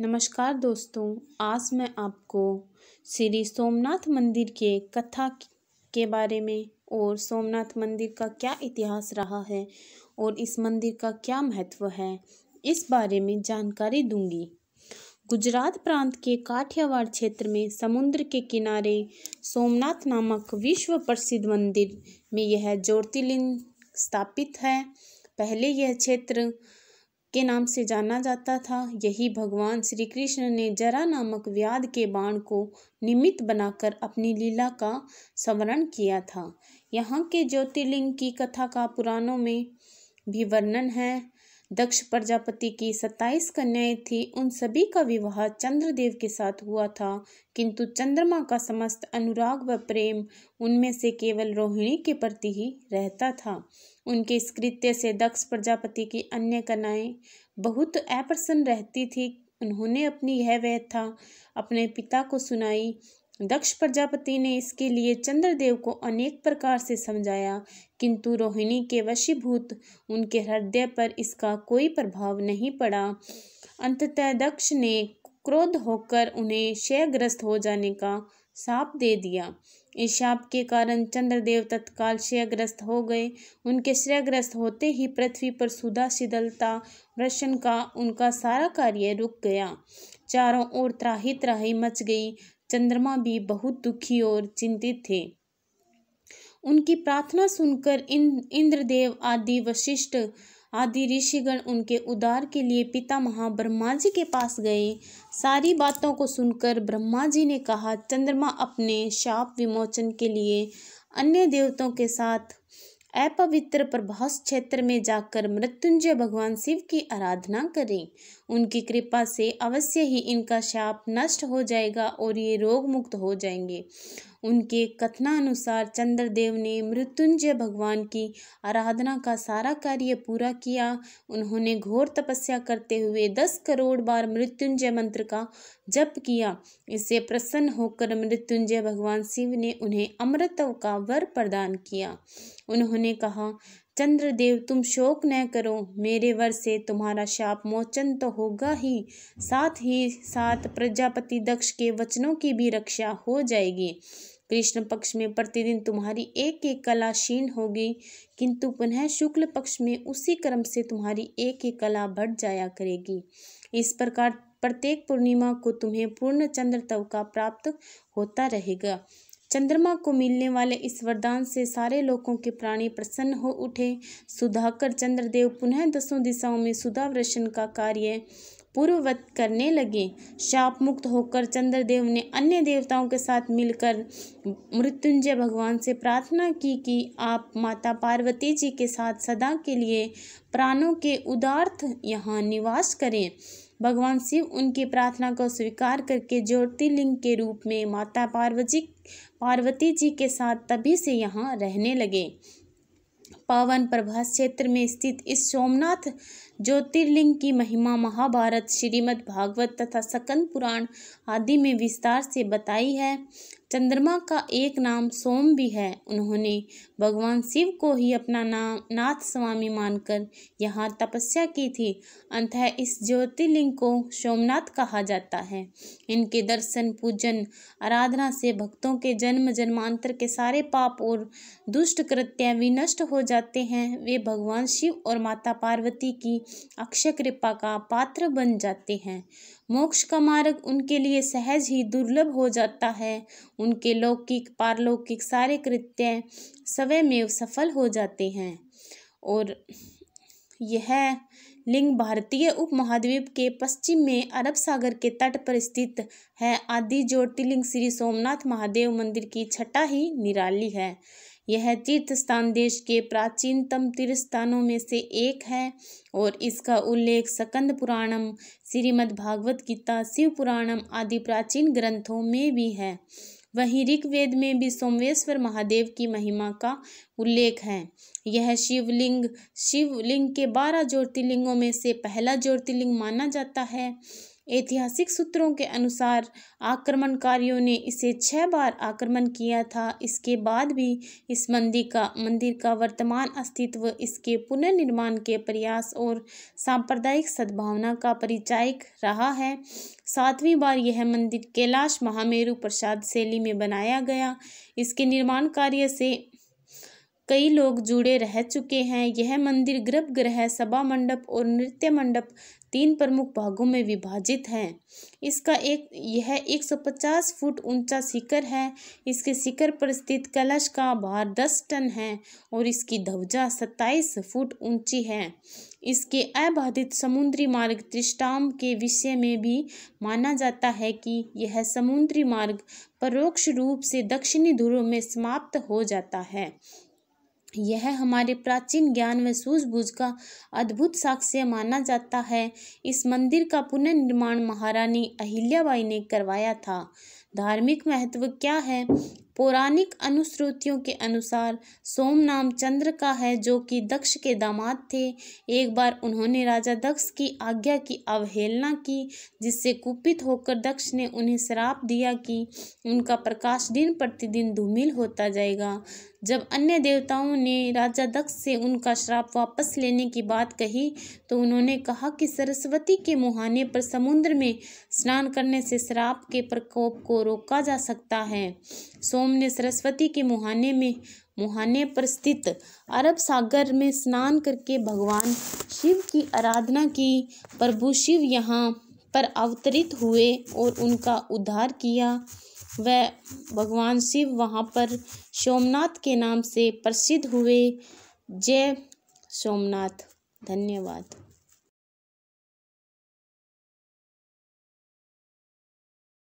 नमस्कार दोस्तों आज मैं आपको श्री सोमनाथ मंदिर के कथा के बारे में और सोमनाथ मंदिर का क्या इतिहास रहा है और इस मंदिर का क्या महत्व है इस बारे में जानकारी दूंगी गुजरात प्रांत के काठियावाड़ क्षेत्र में समुद्र के किनारे सोमनाथ नामक विश्व प्रसिद्ध मंदिर में यह ज्योतिर्लिंग स्थापित है पहले यह क्षेत्र के नाम से जाना जाता था यही भगवान श्री कृष्ण ने जरा नामक व्याध के बाण को निमित्त बनाकर अपनी लीला का स्मरण किया था यहाँ के ज्योतिर्लिंग की कथा का पुराणों में भी वर्णन है दक्ष प्रजापति की सत्ताईस कन्याएं थी उन सभी का विवाह चंद्रदेव के साथ हुआ था किंतु चंद्रमा का समस्त अनुराग व प्रेम उनमें से केवल रोहिणी के प्रति ही रहता था उनके इस कृत्य से दक्ष प्रजापति की अन्य कन्याएं बहुत अप्रसन्न रहती थी उन्होंने अपनी यह व्यथा अपने पिता को सुनाई दक्ष प्रजापति ने इसके लिए चंद्रदेव को अनेक प्रकार से समझाया किंतु रोहिणी के वशीभूत उनके हृदय पर इसका कोई प्रभाव नहीं पड़ा अंततः दक्ष ने क्रोध होकर उन्हें क्षयग्रस्त हो जाने का साप दे दिया इस शाप के कारण चंद्रदेव तत्काल श्रेयग्रस्त हो गए उनके श्रेयग्रस्त होते ही पृथ्वी पर सुधा शीतलता वृषण का उनका सारा कार्य रुक गया चारों ओर त्राही त्राही मच गई चंद्रमा भी बहुत दुखी और चिंतित थे उनकी प्रार्थना सुनकर इंद्रदेव आदि वशिष्ठ आदि ऋषिगण उनके उदार के लिए पिता महा ब्रह्मा जी के पास गए सारी बातों को सुनकर ब्रह्मा जी ने कहा चंद्रमा अपने शाप विमोचन के लिए अन्य देवताओं के साथ अपवित्र प्रभास क्षेत्र में जाकर मृत्युंजय भगवान शिव की आराधना करें उनकी कृपा से अवश्य ही इनका शाप नष्ट हो जाएगा और ये रोग मुक्त हो जाएंगे उनके कथनानुसार चंद्रदेव ने मृत्युंजय भगवान की आराधना का सारा कार्य पूरा किया उन्होंने घोर तपस्या करते हुए दस करोड़ बार मृत्युंजय मंत्र का जप किया इससे प्रसन्न होकर मृत्युंजय भगवान शिव ने उन्हें अमृतव का वर प्रदान किया उन्होंने कहा चंद्रदेव तुम शोक न करो मेरे वर से तुम्हारा शाप मोचन तो होगा ही साथ ही साथ प्रजापति दक्ष के वचनों की भी रक्षा हो जाएगी कृष्ण पक्ष में प्रतिदिन तुम्हारी एक एक कला क्षीण होगी किंतु पुनः शुक्ल पक्ष में उसी क्रम से तुम्हारी एक एक कला बढ़ जाया करेगी इस प्रकार प्रत्येक पूर्णिमा को तुम्हें पूर्ण चंद्र तव का प्राप्त होता रहेगा चंद्रमा को मिलने वाले इस वरदान से सारे लोगों के प्राणी प्रसन्न हो उठे सुधाकर चंद्रदेव पुनः दसों दिशाओं में सुधावृषण का कार्य पूर्ववत करने लगे शाप मुक्त होकर चंद्रदेव ने अन्य देवताओं के साथ मिलकर मृत्युंजय भगवान से प्रार्थना की कि आप माता पार्वती जी के साथ सदा के लिए प्राणों के उदार्थ यहाँ निवास करें भगवान शिव उनकी प्रार्थना को स्वीकार करके ज्योतिर्लिंग के रूप में माता पार्वती पार्वती जी के साथ तभी से यहाँ रहने लगे पावन प्रभा क्षेत्र में स्थित इस सोमनाथ ज्योतिर्लिंग की महिमा महाभारत श्रीमद् भागवत तथा सकंद पुराण आदि में विस्तार से बताई है चंद्रमा का एक नाम सोम भी है उन्होंने भगवान शिव को ही अपना नाम नाथ स्वामी मानकर यहाँ तपस्या की थी अंतः इस ज्योतिर्लिंग को सोमनाथ कहा जाता है इनके दर्शन पूजन आराधना से भक्तों के जन्म जन्मांतर के सारे पाप और दुष्ट कृत्य विनष्ट हो जाते हैं वे भगवान शिव और माता पार्वती की अक्षय कृपा का पात्र बन जाते हैं मोक्ष का मार्ग उनके लिए सहज ही दुर्लभ हो जाता है उनके लौकिक पारलौकिक सारे कृत्य में सफल हो जाते हैं और यह लिंग भारतीय उपमहाद्वीप के पश्चिम में अरब सागर के तट पर स्थित है आदि ज्योतिर्लिंग श्री सोमनाथ महादेव मंदिर की छठा ही निराली है यह तीर्थ स्थान देश के प्राचीनतम तीर्थ स्थानों में से एक है और इसका उल्लेख सकंद पुराणम श्रीमद् भागवत गीता शिव पुराणम आदि प्राचीन ग्रंथों में भी है वहीं ऋग्वेद में भी सोमवेश्वर महादेव की महिमा का उल्लेख है यह शिवलिंग शिवलिंग के बारह ज्योतिर्लिंगों में से पहला ज्योतिर्लिंग माना जाता है ऐतिहासिक सूत्रों के अनुसार आक्रमणकारियों ने इसे छः बार आक्रमण किया था इसके बाद भी इस मंदिर का मंदिर का वर्तमान अस्तित्व इसके पुनर्निर्माण के प्रयास और सांप्रदायिक सद्भावना का परिचायक रहा है सातवीं बार यह मंदिर कैलाश महामेरु प्रसाद शैली में बनाया गया इसके निर्माण कार्य से कई लोग जुड़े रह चुके हैं यह मंदिर ग्रह सभा मंडप और नृत्य मंडप तीन प्रमुख भागों में विभाजित है इसका एक यह 150 फुट ऊंचा शिखर है इसके शिखर पर स्थित कलश का भार 10 टन है और इसकी ध्वजा 27 फुट ऊंची है इसके अबाधित समुद्री मार्ग त्रिष्टाम के विषय में भी माना जाता है कि यह समुद्री मार्ग परोक्ष रूप से दक्षिणी ध्रुव में समाप्त हो जाता है यह हमारे प्राचीन ज्ञान व सूझबूझ का अद्भुत साक्ष्य माना जाता है इस मंदिर का पुनर्निर्माण महारानी अहिल्याबाई ने करवाया था धार्मिक महत्व क्या है पौराणिक अनुश्रुतियों के अनुसार सोम नाम चंद्र का है जो कि दक्ष के दामाद थे एक बार उन्होंने राजा दक्ष की आज्ञा की अवहेलना की जिससे कुपित होकर दक्ष ने उन्हें श्राप दिया कि उनका प्रकाश दिन प्रतिदिन धूमिल होता जाएगा जब अन्य देवताओं ने राजा दक्ष से उनका श्राप वापस लेने की बात कही तो उन्होंने कहा कि सरस्वती के मुहाने पर समुद्र में स्नान करने से श्राप के प्रकोप को रोका जा सकता है सोम सोम ने सरस्वती के मुहाने में मुहाने पर स्थित अरब सागर में स्नान करके भगवान शिव की आराधना की प्रभु शिव यहाँ पर अवतरित हुए और उनका उद्धार किया वह भगवान शिव वहाँ पर सोमनाथ के नाम से प्रसिद्ध हुए जय सोमनाथ धन्यवाद